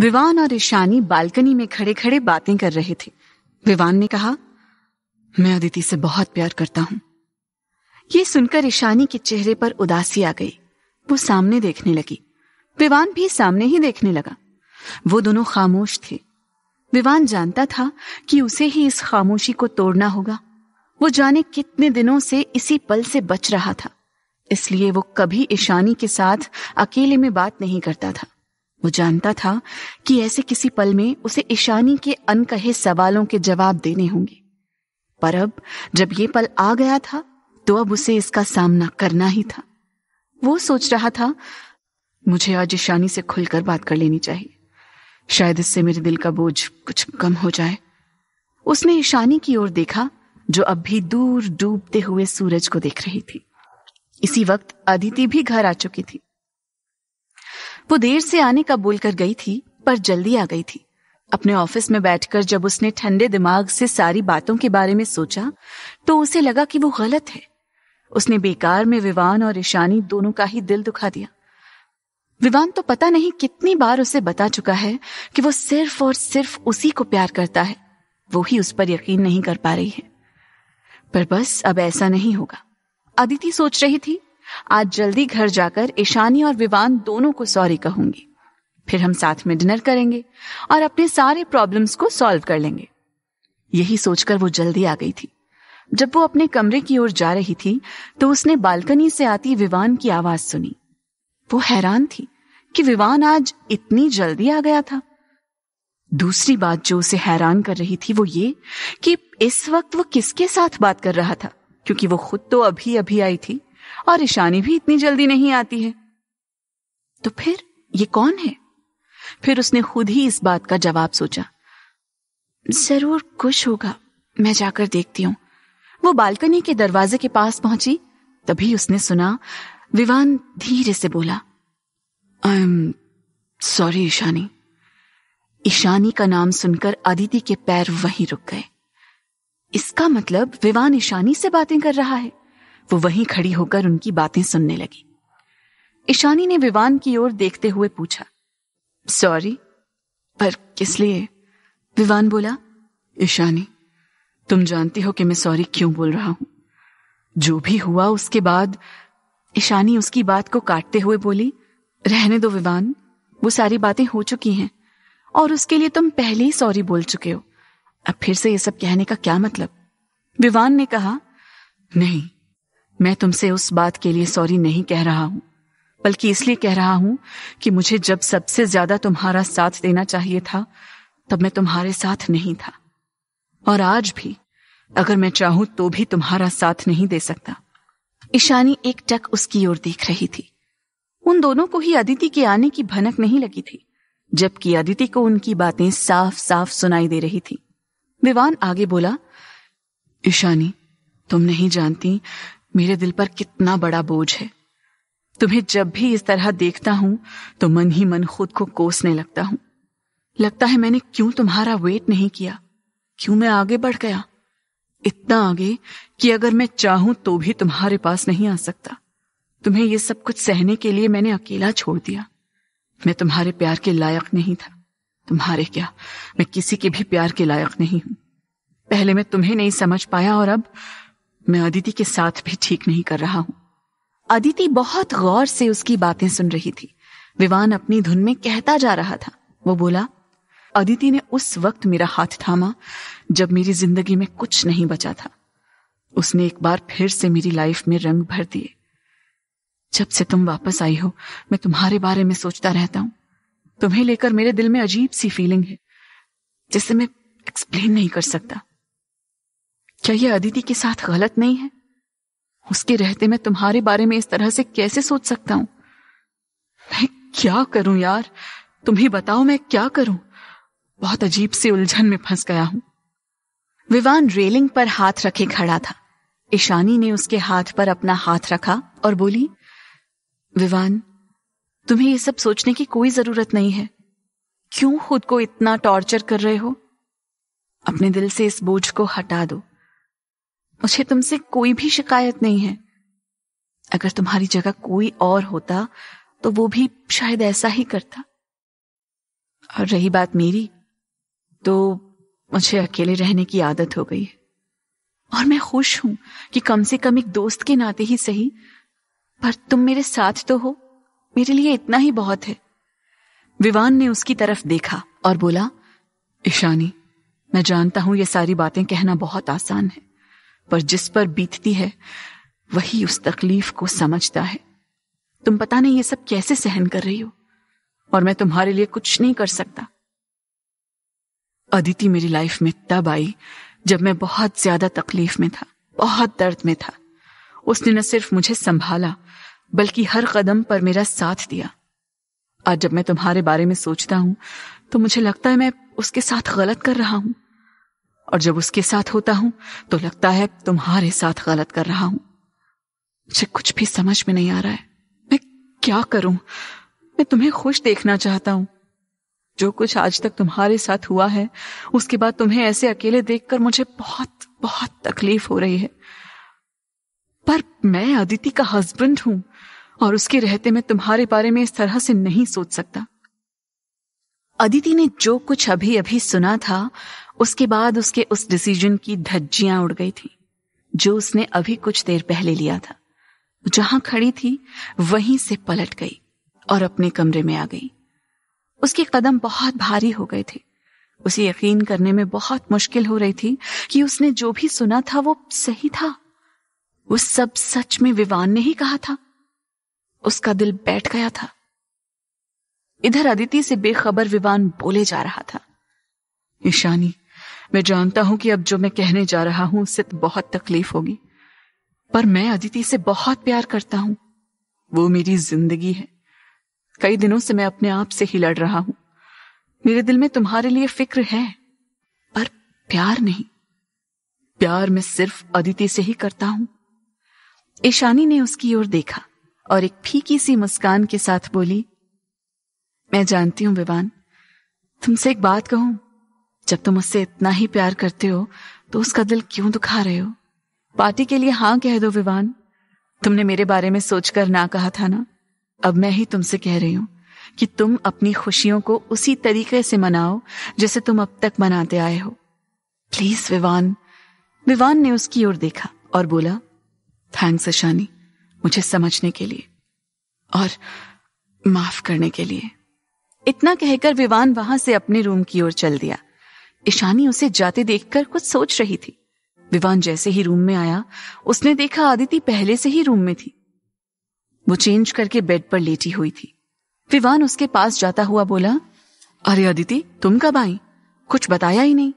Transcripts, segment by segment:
विवान और ईशानी बालकनी में खड़े खड़े बातें कर रहे थे विवान ने कहा मैं अदिति से बहुत प्यार करता हूं ये सुनकर ईशानी के चेहरे पर उदासी आ गई वो सामने देखने लगी विवान भी सामने ही देखने लगा वो दोनों खामोश थे विवान जानता था कि उसे ही इस खामोशी को तोड़ना होगा वो जाने कितने दिनों से इसी पल से बच रहा था इसलिए वो कभी ईशानी के साथ अकेले में बात नहीं करता था वो जानता था कि ऐसे किसी पल में उसे ईशानी के अनकहे सवालों के जवाब देने होंगे पर अब जब ये पल आ गया था तो अब उसे इसका सामना करना ही था वो सोच रहा था मुझे आज ईशानी से खुलकर बात कर लेनी चाहिए शायद इससे मेरे दिल का बोझ कुछ कम हो जाए उसने ईशानी की ओर देखा जो अब भी दूर डूबते हुए सूरज को देख रही थी इसी वक्त अदिति भी घर आ चुकी थी वो देर से आने का बोलकर गई थी पर जल्दी आ गई थी अपने ऑफिस में बैठकर जब उसने ठंडे दिमाग से सारी बातों के बारे में सोचा तो उसे लगा कि वो गलत है उसने बेकार में विवान और ईशानी दोनों का ही दिल दुखा दिया विवान तो पता नहीं कितनी बार उसे बता चुका है कि वो सिर्फ और सिर्फ उसी को प्यार करता है वो ही उस पर यकीन नहीं कर पा रही है पर बस अब ऐसा नहीं होगा अदिति सोच रही थी आज जल्दी घर जाकर ईशानी और विवान दोनों को सॉरी कहूंगी फिर हम साथ में डिनर करेंगे और अपने सारे प्रॉब्लम्स को सॉल्व कर लेंगे यही सोचकर वो जल्दी आ गई थी जब वो अपने कमरे की ओर जा रही थी तो उसने बालकनी से आती विवान की आवाज सुनी वो हैरान थी कि विवान आज इतनी जल्दी आ गया था दूसरी बात जो उसे हैरान कर रही थी वो ये कि इस वक्त वो किसके साथ बात कर रहा था क्योंकि वो खुद तो अभी अभी आई थी और ईशानी भी इतनी जल्दी नहीं आती है तो फिर ये कौन है फिर उसने खुद ही इस बात का जवाब सोचा जरूर कुछ होगा मैं जाकर देखती हूं वो बालकनी के दरवाजे के पास पहुंची तभी उसने सुना विवान धीरे से बोला I am sorry Ishani Ishani का नाम सुनकर अदिति के पैर वहीं रुक गए इसका मतलब विवान ईशानी से बातें कर रहा है वो वहीं खड़ी होकर उनकी बातें सुनने लगी ईशानी ने विवान की ओर देखते हुए पूछा सॉरी पर किस लिए विवान बोला ईशानी तुम जानती हो कि मैं सॉरी क्यों बोल रहा हूं जो भी हुआ उसके बाद ईशानी उसकी बात को काटते हुए बोली रहने दो विवान वो सारी बातें हो चुकी हैं और उसके लिए तुम पहले ही सॉरी बोल चुके हो अब फिर से ये सब कहने का क्या मतलब विवान ने कहा नहीं मैं तुमसे उस बात के लिए सॉरी नहीं कह रहा हूं बल्कि इसलिए कह रहा हूं कि मुझे जब सबसे ज्यादा तुम्हारा साथ देना चाहिए था तब मैं तुम्हारे साथ नहीं था और आज भी अगर मैं चाहूं तो भी तुम्हारा साथ नहीं दे सकता ईशानी एक टक उसकी ओर देख रही थी उन दोनों को ही अदिति के आने की भनक नहीं लगी थी जबकि अदिति को उनकी बातें साफ साफ सुनाई दे रही थी विवान आगे बोला ईशानी तुम नहीं जानती मेरे दिल पर कितना बड़ा बोझ है तुम्हें जब भी इस तरह देखता हूं तो मन ही मन खुद को कोसने लगता हूं लगता है मैंने क्यों तुम्हारा वेट नहीं किया क्यों मैं आगे बढ़ गया इतना आगे कि अगर मैं चाहूं तो भी तुम्हारे पास नहीं आ सकता तुम्हें यह सब कुछ सहने के लिए मैंने अकेला छोड़ दिया मैं तुम्हारे प्यार के लायक नहीं था तुम्हारे क्या मैं किसी के भी प्यार के लायक नहीं हूं पहले मैं तुम्हें नहीं समझ पाया और अब मैं अदिति के साथ भी ठीक नहीं कर रहा हूं अदिति बहुत गौर से उसकी बातें सुन रही थी विवान अपनी धुन में कहता जा रहा था वो बोला अदिति ने उस वक्त मेरा हाथ थामा जब मेरी जिंदगी में कुछ नहीं बचा था उसने एक बार फिर से मेरी लाइफ में रंग भर दिए जब से तुम वापस आई हो मैं तुम्हारे बारे में सोचता रहता हूं तुम्हें लेकर मेरे दिल में अजीब सी फीलिंग है जिसे मैं एक्सप्लेन नहीं कर सकता क्या यह अदिति के साथ गलत नहीं है उसके रहते मैं तुम्हारे बारे में इस तरह से कैसे सोच सकता हूं मैं क्या करूं यार तुम ही बताओ मैं क्या करूं बहुत अजीब सी उलझन में फंस गया हूं विवान रेलिंग पर हाथ रखे खड़ा था ईशानी ने उसके हाथ पर अपना हाथ रखा और बोली विवान तुम्हें यह सब सोचने की कोई जरूरत नहीं है क्यों खुद को इतना टॉर्चर कर रहे हो अपने दिल से इस बोझ को हटा दो मुझे तुमसे कोई भी शिकायत नहीं है अगर तुम्हारी जगह कोई और होता तो वो भी शायद ऐसा ही करता और रही बात मेरी तो मुझे अकेले रहने की आदत हो गई है और मैं खुश हूं कि कम से कम एक दोस्त के नाते ही सही पर तुम मेरे साथ तो हो मेरे लिए इतना ही बहुत है विवान ने उसकी तरफ देखा और बोला ईशानी मैं जानता हूं ये सारी बातें कहना बहुत आसान है पर जिस पर बीतती है वही उस तकलीफ को समझता है तुम पता नहीं ये सब कैसे सहन कर रही हो और मैं तुम्हारे लिए कुछ नहीं कर सकता अदिति मेरी लाइफ में तब आई जब मैं बहुत ज्यादा तकलीफ में था बहुत दर्द में था उसने न सिर्फ मुझे संभाला बल्कि हर कदम पर मेरा साथ दिया आज जब मैं तुम्हारे बारे में सोचता हूं तो मुझे लगता है मैं उसके साथ गलत कर रहा हूं और जब उसके साथ होता हूं तो लगता है तुम्हारे साथ गलत कर रहा हूं मुझे कुछ भी समझ में नहीं आ रहा है मैं क्या करूं मैं तुम्हें खुश देखना चाहता हूं जो कुछ आज तक तुम्हारे साथ हुआ है उसके बाद तुम्हें ऐसे अकेले देखकर मुझे बहुत बहुत तकलीफ हो रही है पर मैं अदिति का हस्बैंड हूं और उसके रहते मैं तुम्हारे बारे में इस तरह से नहीं सोच सकता अदिति ने जो कुछ अभी अभी सुना था उसके बाद उसके उस डिसीजन की धज्जियां उड़ गई थी जो उसने अभी कुछ देर पहले लिया था जहां खड़ी थी वहीं से पलट गई और अपने कमरे में आ गई उसके कदम बहुत भारी हो गए थे उसे यकीन करने में बहुत मुश्किल हो रही थी कि उसने जो भी सुना था वो सही था वो सब सच में विवान ने ही कहा था उसका दिल बैठ गया था इधर अदिति से बेखबर विवान बोले जा रहा था ईशानी मैं जानता हूं कि अब जो मैं कहने जा रहा हूं उससे तो बहुत तकलीफ होगी पर मैं अदिति से बहुत प्यार करता हूं वो मेरी जिंदगी है कई दिनों से मैं अपने आप से ही लड़ रहा हूं मेरे दिल में तुम्हारे लिए फिक्र है पर प्यार नहीं प्यार मैं सिर्फ अदिति से ही करता हूं ईशानी ने उसकी ओर देखा और एक फीकी सी मुस्कान के साथ बोली मैं जानती हूं विवान तुमसे एक बात कहूं जब तुम उससे इतना ही प्यार करते हो तो उसका दिल क्यों दुखा रहे हो पार्टी के लिए हाँ कह दो विवान तुमने मेरे बारे में सोचकर ना कहा था ना अब मैं ही तुमसे कह रही हूं कि तुम अपनी खुशियों को उसी तरीके से मनाओ जैसे तुम अब तक मनाते आए हो प्लीज विवान विवान ने उसकी ओर देखा और बोला थैंक्स अशानी मुझे समझने के लिए और माफ करने के लिए इतना कहकर विवान वहां से अपने रूम की ओर चल दिया ईशानी उसे जाते देखकर कुछ सोच रही थी विवान जैसे ही रूम में आया उसने देखा आदिति पहले से ही रूम में थी वो चेंज करके बेड पर लेटी हुई थी विवान उसके पास जाता हुआ बोला अरे अदिति तुम कब आई कुछ बताया ही नहीं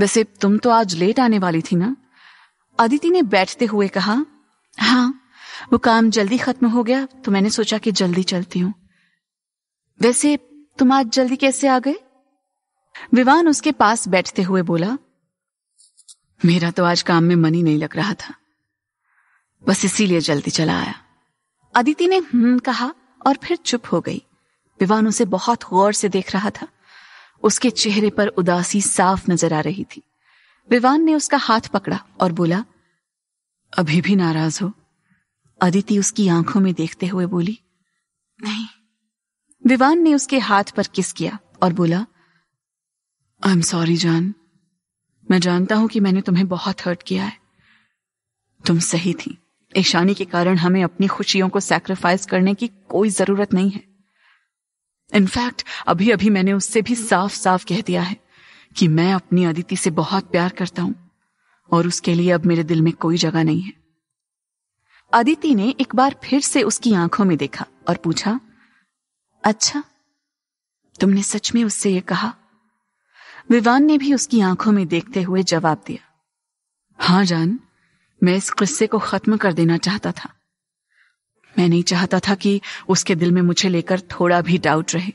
वैसे तुम तो आज लेट आने वाली थी ना अदिति ने बैठते हुए कहा हाँ वो काम जल्दी खत्म हो गया तो मैंने सोचा कि जल्दी चलती हूं वैसे तुम आज जल्दी कैसे आ गए विवान उसके पास बैठते हुए बोला मेरा तो आज काम में मन ही नहीं लग रहा था बस इसीलिए जल्दी चला आया अदिति ने हम्म कहा और फिर चुप हो गई विवान उसे बहुत गौर से देख रहा था उसके चेहरे पर उदासी साफ नजर आ रही थी विवान ने उसका हाथ पकड़ा और बोला अभी भी नाराज हो अदिति उसकी आंखों में देखते हुए बोली नहीं विवान ने उसके हाथ पर किस किया और बोला आई एम सॉरी जान मैं जानता हूं कि मैंने तुम्हें बहुत हर्ट किया है तुम सही थी ईशानी के कारण हमें अपनी खुशियों को सैक्रिफाइस करने की कोई जरूरत नहीं है इनफैक्ट अभी अभी मैंने उससे भी साफ साफ कह दिया है कि मैं अपनी अदिति से बहुत प्यार करता हूं और उसके लिए अब मेरे दिल में कोई जगह नहीं है अदिति ने एक बार फिर से उसकी आंखों में देखा और पूछा अच्छा तुमने सच में उससे यह कहा विवान ने भी उसकी आंखों में देखते हुए जवाब दिया हाँ जान मैं इस किस्से को खत्म कर देना चाहता था मैं नहीं चाहता था कि उसके दिल में मुझे लेकर थोड़ा भी डाउट रहे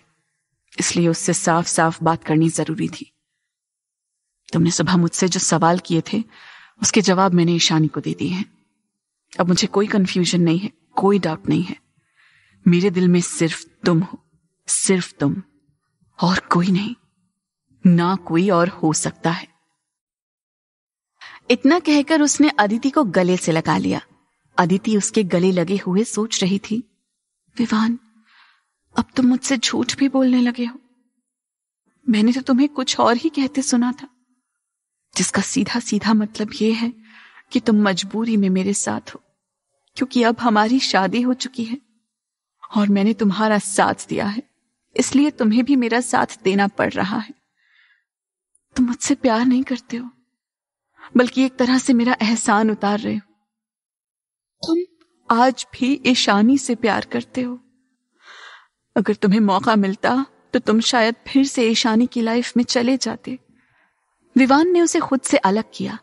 इसलिए उससे साफ साफ बात करनी जरूरी थी तुमने सुबह मुझसे जो सवाल किए थे उसके जवाब मैंने ईशानी को दे दिए हैं अब मुझे कोई कंफ्यूजन नहीं है कोई डाउट नहीं है मेरे दिल में सिर्फ तुम हो सिर्फ तुम और कोई नहीं ना कोई और हो सकता है इतना कहकर उसने अदिति को गले से लगा लिया अदिति उसके गले लगे हुए सोच रही थी विवान अब तुम मुझसे झूठ भी बोलने लगे हो मैंने तो तुम्हें कुछ और ही कहते सुना था जिसका सीधा सीधा मतलब यह है कि तुम मजबूरी में मेरे साथ हो क्योंकि अब हमारी शादी हो चुकी है और मैंने तुम्हारा साथ दिया है इसलिए तुम्हें भी मेरा साथ देना पड़ रहा है तुम मुझसे प्यार नहीं करते हो बल्कि एक तरह से मेरा एहसान उतार रहे हो तुम आज भी ईशानी से प्यार करते हो अगर तुम्हें मौका मिलता तो तुम शायद फिर से ईशानी की लाइफ में चले जाते विवान ने उसे खुद से अलग किया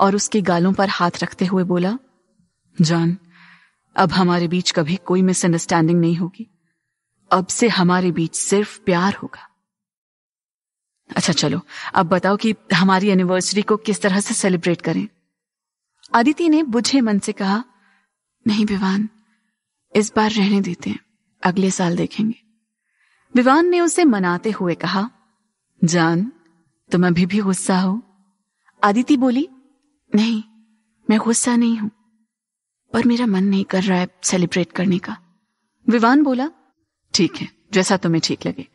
और उसके गालों पर हाथ रखते हुए बोला जान अब हमारे बीच कभी कोई मिसअंडरस्टैंडिंग नहीं होगी अब से हमारे बीच सिर्फ प्यार होगा अच्छा चलो अब बताओ कि हमारी एनिवर्सरी को किस तरह से सेलिब्रेट करें आदिति ने बुझे मन से कहा नहीं विवान इस बार रहने देते हैं अगले साल देखेंगे विवान ने उसे मनाते हुए कहा जान तुम अभी भी गुस्सा हो आदिति बोली नहीं मैं गुस्सा नहीं हूं पर मेरा मन नहीं कर रहा है सेलिब्रेट करने का विवान बोला ठीक है जैसा तुम्हें ठीक लगे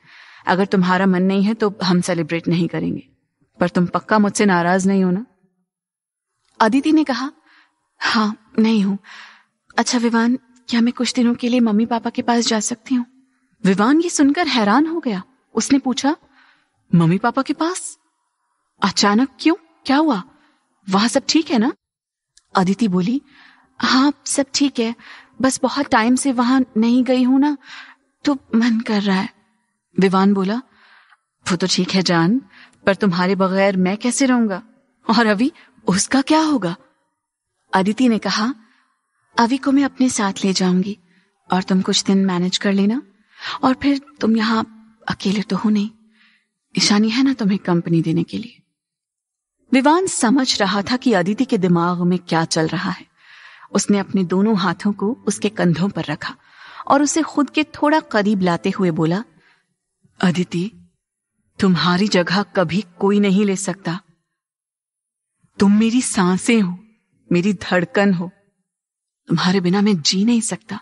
अगर तुम्हारा मन नहीं है तो हम सेलिब्रेट नहीं करेंगे पर तुम पक्का मुझसे नाराज नहीं हो ना अदिति ने कहा हाँ नहीं हूं अच्छा विवान क्या मैं कुछ दिनों के लिए मम्मी पापा के पास जा सकती हूँ विवान ये सुनकर हैरान हो गया उसने पूछा मम्मी पापा के पास अचानक क्यों क्या हुआ वहां सब ठीक है ना अदिति बोली हाँ सब ठीक है बस बहुत टाइम से वहां नहीं गई हूं ना तो मन कर रहा है विवान बोला वो तो ठीक है जान पर तुम्हारे बगैर मैं कैसे रहूंगा और अभी उसका क्या होगा अदिति ने कहा अभी को मैं अपने साथ ले जाऊंगी और तुम कुछ दिन मैनेज कर लेना और फिर तुम यहां अकेले तो हो नहीं ईशानी है ना तुम्हें कंपनी देने के लिए विवान समझ रहा था कि अदिति के दिमाग में क्या चल रहा है उसने अपने दोनों हाथों को उसके कंधों पर रखा और उसे खुद के थोड़ा करीब लाते हुए बोला अदिति तुम्हारी जगह कभी कोई नहीं ले सकता तुम मेरी सांसें हो मेरी धड़कन हो तुम्हारे बिना मैं जी नहीं सकता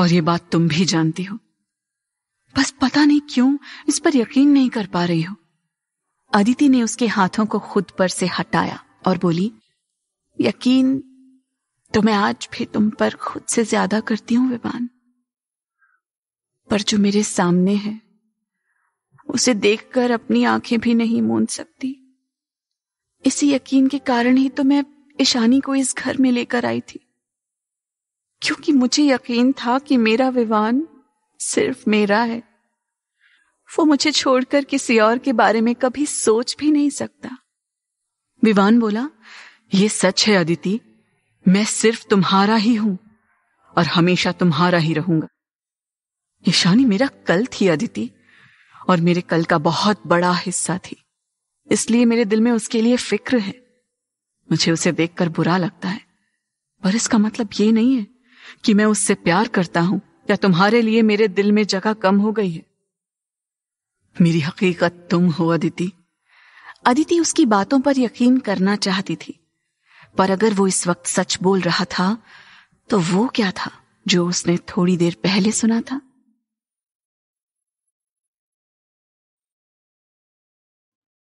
और ये बात तुम भी जानती हो बस पता नहीं क्यों इस पर यकीन नहीं कर पा रही हो अदिति ने उसके हाथों को खुद पर से हटाया और बोली यकीन तो मैं आज भी तुम पर खुद से ज्यादा करती हूं विमान पर जो मेरे सामने है उसे देखकर अपनी आंखें भी नहीं मूंद सकती इसी यकीन के कारण ही तो मैं ईशानी को इस घर में लेकर आई थी क्योंकि मुझे यकीन था कि मेरा विवान सिर्फ मेरा है वो मुझे छोड़कर किसी और के बारे में कभी सोच भी नहीं सकता विवान बोला ये सच है अदिति मैं सिर्फ तुम्हारा ही हूं और हमेशा तुम्हारा ही रहूंगा ईशानी मेरा कल थी अदिति और मेरे कल का बहुत बड़ा हिस्सा थी इसलिए मेरे दिल में उसके लिए फिक्र है मुझे उसे देखकर बुरा लगता है पर इसका मतलब ये नहीं है कि मैं उससे प्यार करता हूं या तुम्हारे लिए मेरे दिल में जगह कम हो गई है मेरी हकीकत तुम हो अदिति अदिति उसकी बातों पर यकीन करना चाहती थी पर अगर वो इस वक्त सच बोल रहा था तो वो क्या था जो उसने थोड़ी देर पहले सुना था